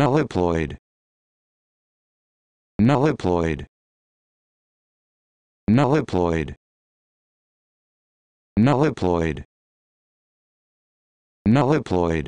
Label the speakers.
Speaker 1: nulliploid nulliploid nulliploid nulliploid nulliploid